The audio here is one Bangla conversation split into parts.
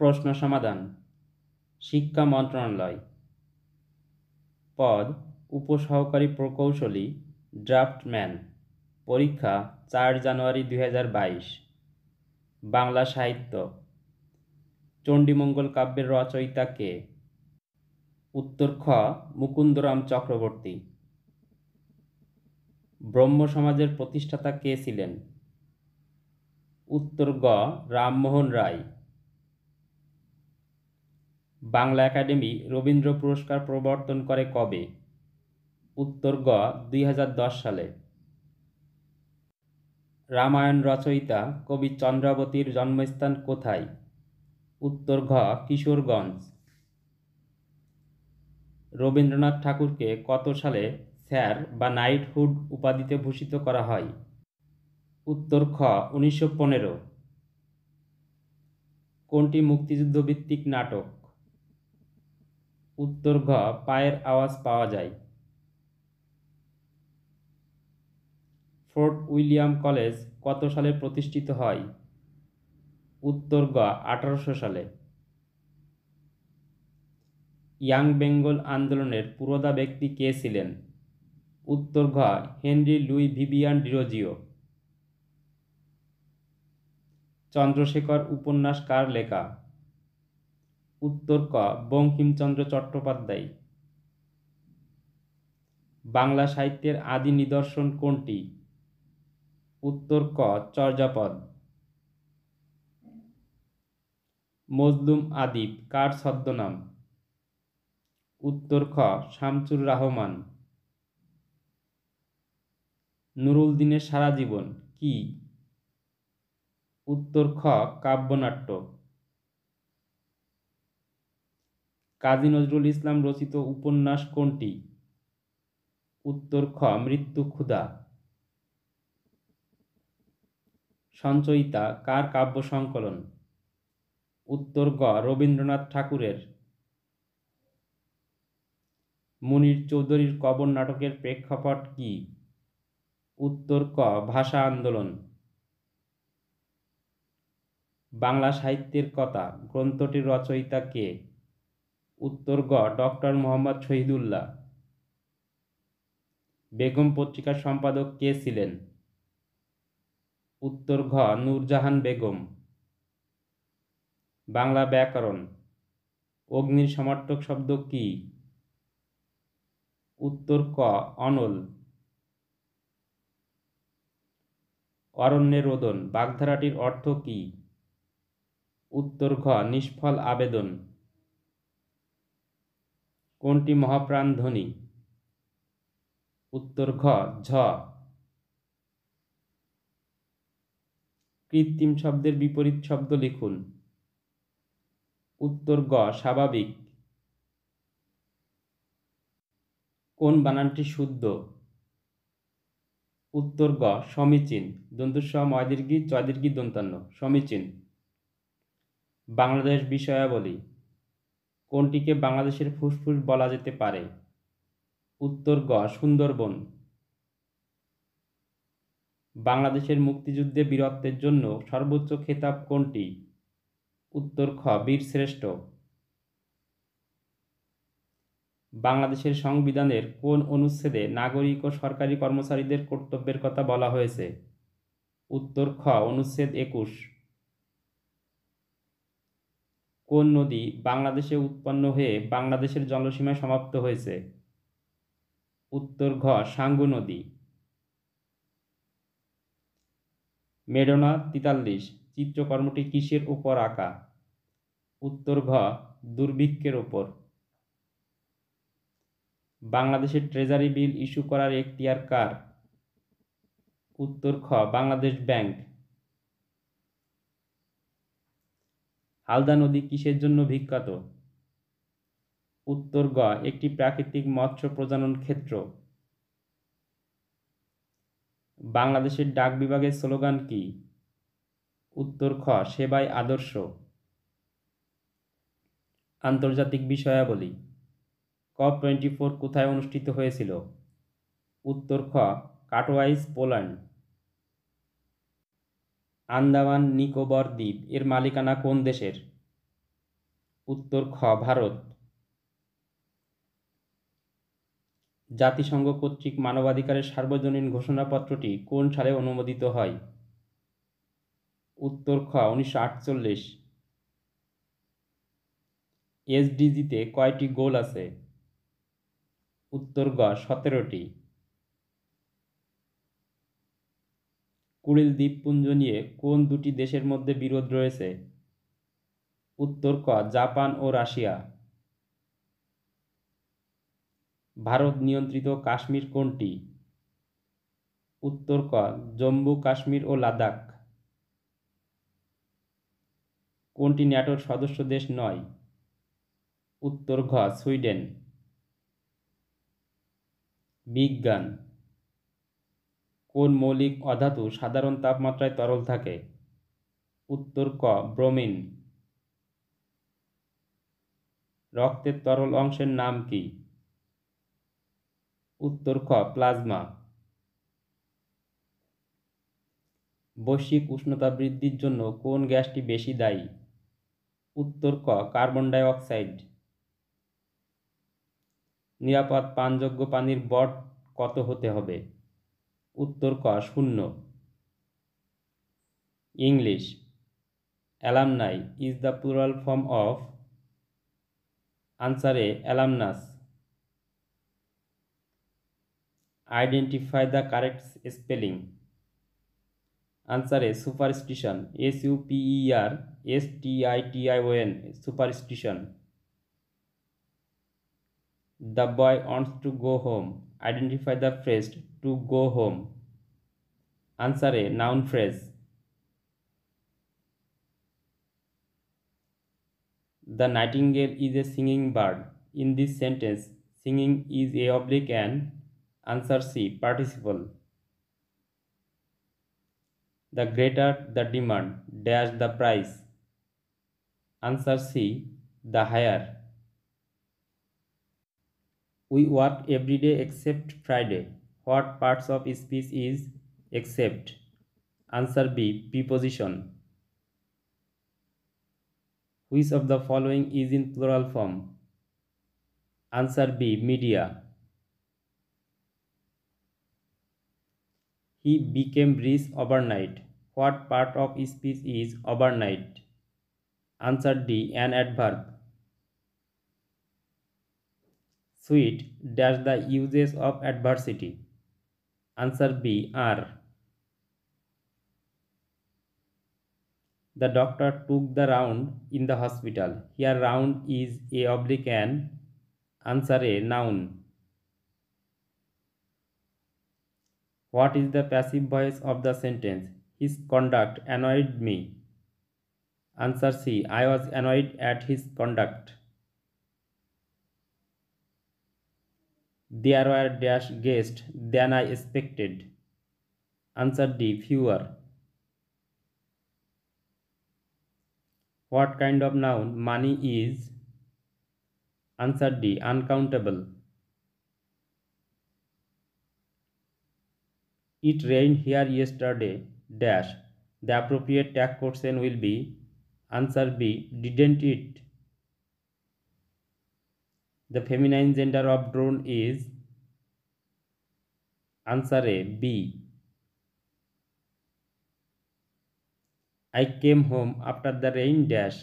প্রশ্ন সমাধান শিক্ষা মন্ত্রণালয় পদ উপসহকারী প্রকৌশলী ড্রাফটম্যান পরীক্ষা চার জানুয়ারি দুই বাংলা সাহিত্য চণ্ডীমঙ্গল কাব্যের রচয়িতা কে উত্তর খ মুকুন্দরাম চক্রবর্তী ব্রহ্ম সমাজের প্রতিষ্ঠাতা কে ছিলেন উত্তর গ রামমোহন রায় বাংলা একাডেমি রবীন্দ্র পুরস্কার প্রবর্তন করে কবে উত্তর গ দুই সালে রামায়ণ রচয়িতা কবি চন্দ্রাবতীর জন্মস্থান কোথায় উত্তর ঘ কিশোরগঞ্জ রবীন্দ্রনাথ ঠাকুরকে কত সালে স্যার বা নাইটহুড উপাধিতে ভূষিত করা হয় উত্তর খ উনিশশো পনেরো কোনটি মুক্তিযুদ্ধভিত্তিক নাটক উত্তর ঘ পায়ের আওয়াজ পাওয়া যায় ফোর্ট উইলিয়াম কলেজ কত সালে প্রতিষ্ঠিত হয় উত্তর গ আঠারোশো সালে ইয়াং বেঙ্গল আন্দোলনের পুরোদা ব্যক্তি কে ছিলেন উত্তর ঘ Henry Louis Vivian Derozio Chandrashekhar উপন্যাস কার লেখা উত্তর ক বঙ্কিমচন্দ্র চট্টোপাধ্যায় বাংলা সাহিত্যের আদি নিদর্শন কোনটি উত্তর ক চর্যাপদ মজলুম আদিব কার ছদ্মনাম উত্তর খ শামচুর রহমান নুরুল দিনের সারা জীবন কি উত্তর খ কাব্যনাট্য কাজী নজরুল ইসলাম রচিত উপন্যাস কোনটি উত্তর খ মৃত্যু ক্ষুধা সঞ্চয়িতা কার কাব্য সংকলন উত্তর গ রবীন্দ্রনাথ ঠাকুরের মুনির চৌধুরীর কবর নাটকের প্রেক্ষাপট কি উত্তর ক ভাষা আন্দোলন বাংলা সাহিত্যের কথা গ্রন্থটির রচয়িতা কে উত্তর গ ডক্টর মোহাম্মদ শহীদুল্লাহ বেগম পত্রিকার সম্পাদক কে ছিলেন উত্তর ঘ নূরজাহান বেগম বাংলা ব্যাকরণ অগ্নির সমর্থক শব্দ কি উত্তর ক অনল অরণ্যের রোদন বাগধারাটির অর্থ কি উত্তর ঘ নিষ্ফল আবেদন কোনটি মহাপ্রাণ ধ্বনি উত্তর ঘ ঝ কৃত্রিম শব্দের বিপরীত শব্দ লিখুন উত্তর গ স্বাভাবিক কোন বানানটি শুদ্ধ উত্তর গ সমীচীন দন্তুস ময়দীর্ঘি চয়দীর্ঘি দন্তান্ন সমীচীন বাংলাদেশ বিষয়াবলী কোনটিকে বাংলাদেশের ফুসফুস বলা যেতে পারে উত্তর গ সুন্দরবন বাংলাদেশের মুক্তিযুদ্ধে বীরত্বের জন্য সর্বোচ্চ খেতাব কোনটি উত্তর খ বীরশ্রেষ্ঠ বাংলাদেশের সংবিধানের কোন অনুচ্ছেদে নাগরিক ও সরকারি কর্মচারীদের কর্তব্যের কথা বলা হয়েছে উত্তর খ অনুচ্ছেদ একুশ কোন নদী বাংলাদেশে উৎপন্ন হয়ে বাংলাদেশের জলসীমায় সমাপ্ত হয়েছে উত্তর ঘ সাঙ্গু নদী মেডোনা তিতাল্লিশ চিত্রকর্মটি কিসের উপর আঁকা উত্তর ঘ দুর্ভিক্ষের ওপর বাংলাদেশের ট্রেজারি বিল ইস্যু করার এখতিয়ার কার উত্তর খ বাংলাদেশ ব্যাংক হালদা নদী কিসের জন্য বিখ্যাত উত্তর গ একটি প্রাকৃতিক মৎস্য প্রজনন ক্ষেত্র বাংলাদেশের ডাক বিভাগের স্লোগান কি উত্তর খ সেবাই আদর্শ আন্তর্জাতিক বিষয়াবলী ক টোয়েন্টি ফোর কোথায় অনুষ্ঠিত হয়েছিল উত্তর খ কাটোয়াইস পোল্যান্ড আন্দামান নিকোবর দ্বীপ এর মালিকানা কোন দেশের উত্তর খ ভারত জাতিসংঘ কর্তৃক মানবাধিকারের সার্বজনীন ঘোষণাপত্রটি কোন সালে অনুমোদিত হয় উত্তর খ উনিশশো আটচল্লিশ এসডিজিতে কয়টি গোল আছে উত্তর গ সতেরোটি কুড়িল দ্বীপপুঞ্জ নিয়ে কোন দুটি দেশের মধ্যে বিরোধ রয়েছে উত্তর ক জাপান ও রাশিয়া ভারত নিয়ন্ত্রিত কাশ্মীর কোনটি উত্তর ক জম্মু কাশ্মীর ও লাদাখ কোনটি ন্যাটোর সদস্য দেশ নয় উত্তর ঘ সুইডেন বিজ্ঞান কোন মৌলিক অধাতু সাধারণ তাপমাত্রায় তরল থাকে উত্তর ক ব্রোমিন রক্তের তরল অংশের নাম কি উত্তর খ প্লাজমা বৈশ্বিক উষ্ণতা বৃদ্ধির জন্য কোন গ্যাসটি বেশি দায়ী উত্তর ক কার্বন ডাইঅক্সাইড নিরাপদ পানযোগ্য পানির বট কত হতে হবে উত্তর ক শূন্য English alumni is the plural form of আনসারে alumnus identify the correct spelling আনসারে superstition S U P E R S T I T I O N superstition the boy wants to go home Identify the phrase to go home. Answer A. Noun phrase. The nightingale is a singing bird. In this sentence, singing is A oblique and Answer C. Participle. The greater the demand, dash the price. Answer C. The higher we work every day except Friday. What parts of speech is except? Answer B. Preposition. Which of the following is in plural form? Answer B. Media. He became rich overnight. What part of speech is overnight? Answer D. An adverb. Sweet. dash the uses of adversity answer B. R. the doctor took the round in the hospital here round is a oblique and answer a noun what is the passive voice of the sentence his conduct annoyed me answer c i was annoyed at his conduct There were dash guests than I expected. Answer D. Fewer. What kind of noun money is? Answer D. Uncountable. It rained here yesterday. Dash. The appropriate tag question will be answer B. Didn't it? The feminine gender of drone is Answer A B. I came home after the rain dash.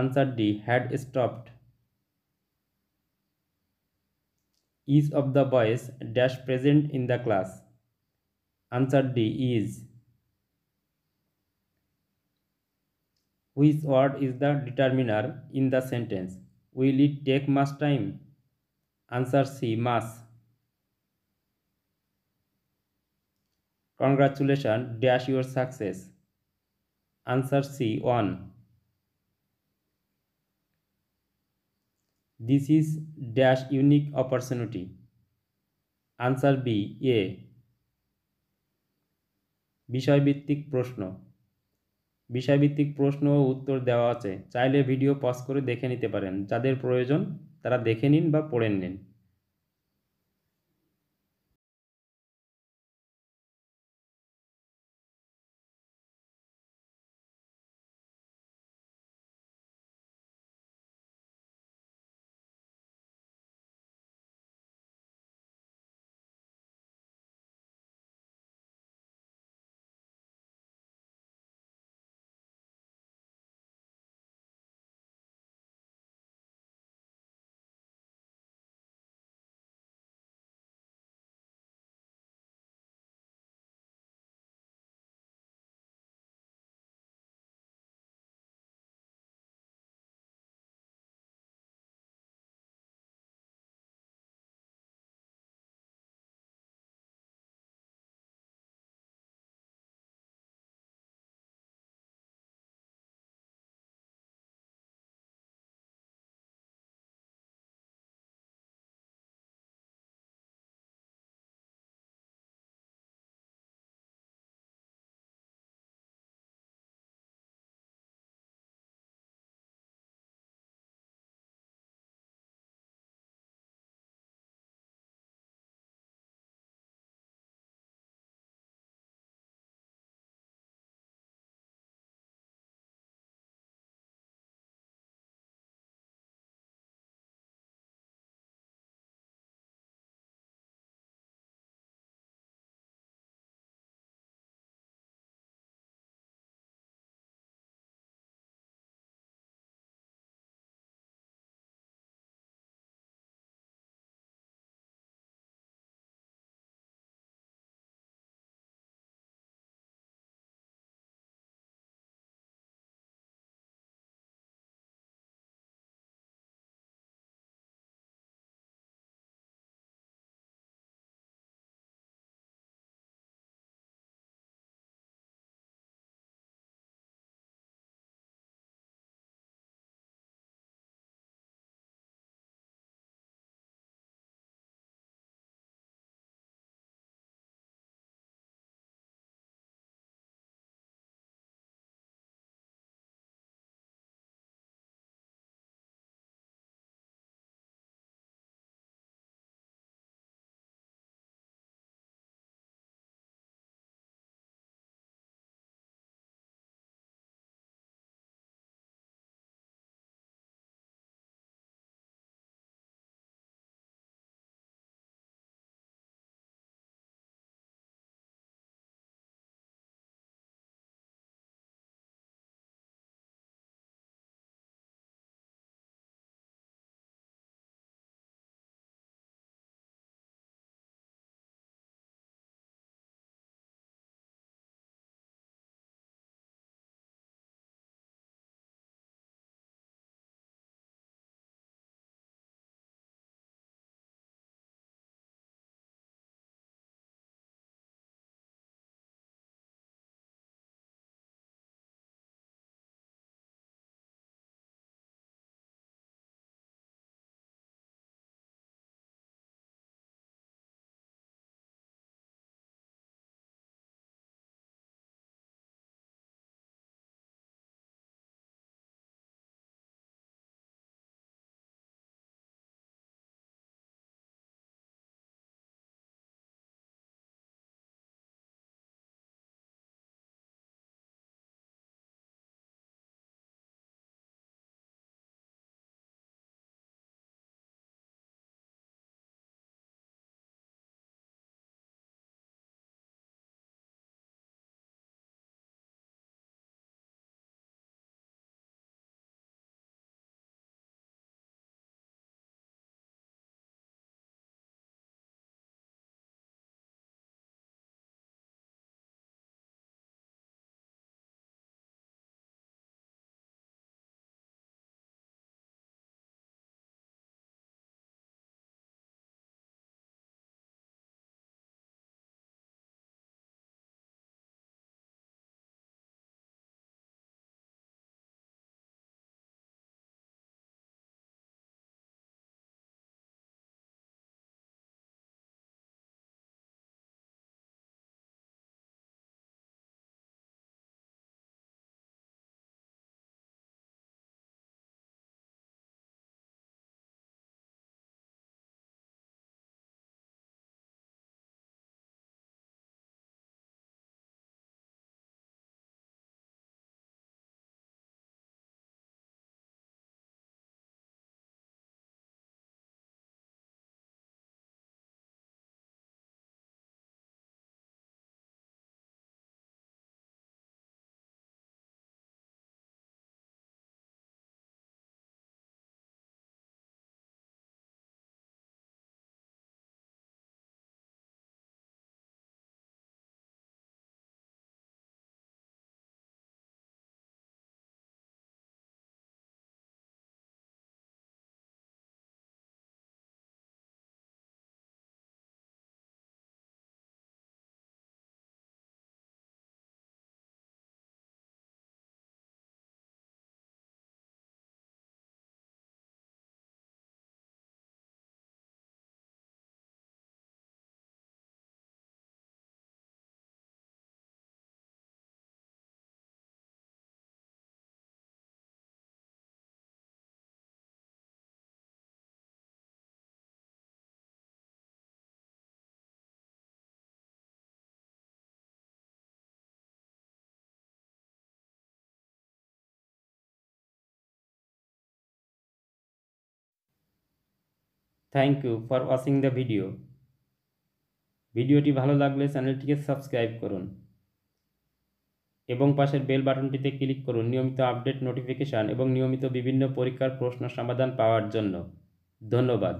Answer D had stopped. Each of the boys dash present in the class. Answer D is. Which word is the determiner in the sentence? Will it take much time? Answer C must. Congratulation dash your success answer C one this is dash unique opportunity answer B এ বিষয়ভিত্তিক প্রশ্ন বিষয়ভিত্তিক প্রশ্ন ও উত্তর দেওয়া আছে চাইলে ভিডিও পজ করে দেখে নিতে পারেন যাদের প্রয়োজন তারা দেখে নিন বা পড়ে নিন thank you for watching the video ভিডিওটি ভালো লাগলে চ্যানেলটিকে সাবস্ক্রাইব করুন এবং পাশের বেল বাটনটিতে ক্লিক করুন নিয়মিত আপডেট নোটিফিকেশান এবং নিয়মিত বিভিন্ন পরীক্ষার প্রশ্ন সমাধান পাওয়ার জন্য ধন্যবাদ